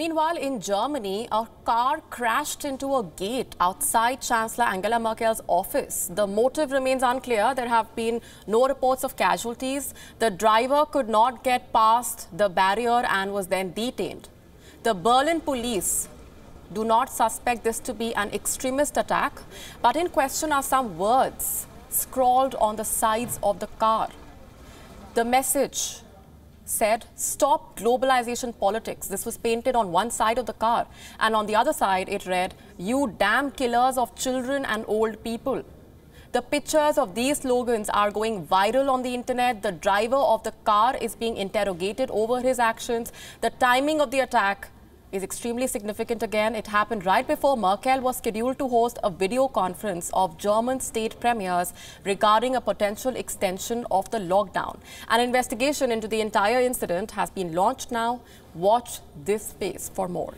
Meanwhile, in Germany, a car crashed into a gate outside Chancellor Angela Merkel's office. The motive remains unclear. There have been no reports of casualties. The driver could not get past the barrier and was then detained. The Berlin police do not suspect this to be an extremist attack, but in question are some words scrawled on the sides of the car. The message said, stop globalization politics. This was painted on one side of the car. And on the other side, it read, you damn killers of children and old people. The pictures of these slogans are going viral on the internet. The driver of the car is being interrogated over his actions. The timing of the attack is extremely significant again. It happened right before Merkel was scheduled to host a video conference of German state premiers regarding a potential extension of the lockdown. An investigation into the entire incident has been launched now. Watch this space for more.